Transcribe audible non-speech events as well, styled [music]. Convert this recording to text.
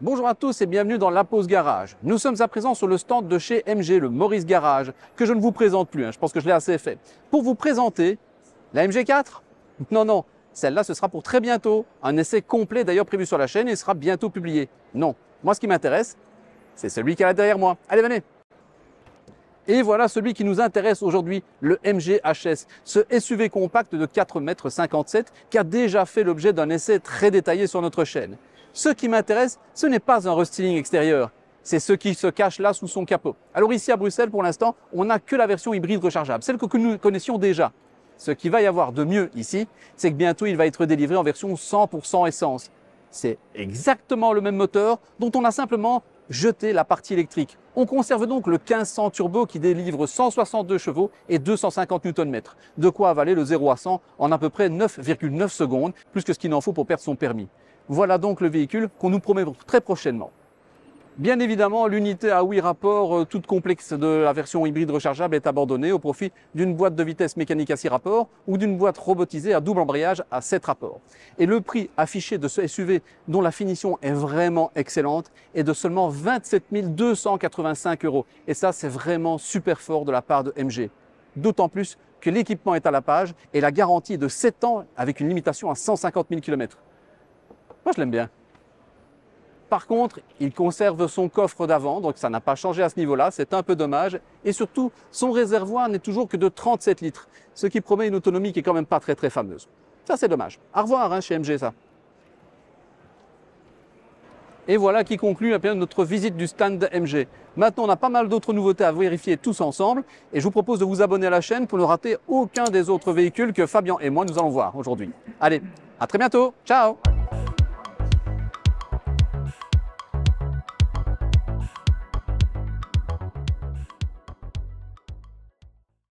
Bonjour à tous et bienvenue dans La Pause Garage. Nous sommes à présent sur le stand de chez MG, le Maurice Garage, que je ne vous présente plus, hein. je pense que je l'ai assez fait. Pour vous présenter la MG4 [laughs] Non, non, celle-là, ce sera pour très bientôt. Un essai complet d'ailleurs prévu sur la chaîne et sera bientôt publié. Non, moi ce qui m'intéresse, c'est celui qui est derrière moi. Allez, venez et voilà celui qui nous intéresse aujourd'hui, le MG HS, ce SUV compact de 4,57 m qui a déjà fait l'objet d'un essai très détaillé sur notre chaîne. Ce qui m'intéresse, ce n'est pas un restyling extérieur, c'est ce qui se cache là sous son capot. Alors ici à Bruxelles, pour l'instant, on n'a que la version hybride rechargeable, celle que nous connaissions déjà. Ce qui va y avoir de mieux ici, c'est que bientôt il va être délivré en version 100% essence. C'est exactement le même moteur dont on a simplement jeter la partie électrique. On conserve donc le 1500 turbo qui délivre 162 chevaux et 250 Nm, de quoi avaler le 0 à 100 en à peu près 9,9 secondes, plus que ce qu'il en faut pour perdre son permis. Voilà donc le véhicule qu'on nous promet très prochainement. Bien évidemment, l'unité à 8 rapports euh, toute complexe de la version hybride rechargeable est abandonnée au profit d'une boîte de vitesse mécanique à 6 rapports ou d'une boîte robotisée à double embrayage à 7 rapports. Et le prix affiché de ce SUV, dont la finition est vraiment excellente, est de seulement 27 285 euros. Et ça, c'est vraiment super fort de la part de MG. D'autant plus que l'équipement est à la page et la garantie est de 7 ans avec une limitation à 150 000 km. Moi, je l'aime bien. Par contre, il conserve son coffre d'avant, donc ça n'a pas changé à ce niveau-là, c'est un peu dommage. Et surtout, son réservoir n'est toujours que de 37 litres, ce qui promet une autonomie qui est quand même pas très très fameuse. Ça c'est dommage. Au revoir hein, chez MG ça. Et voilà qui conclut notre visite du stand MG. Maintenant, on a pas mal d'autres nouveautés à vérifier tous ensemble et je vous propose de vous abonner à la chaîne pour ne rater aucun des autres véhicules que Fabien et moi nous allons voir aujourd'hui. Allez, à très bientôt. Ciao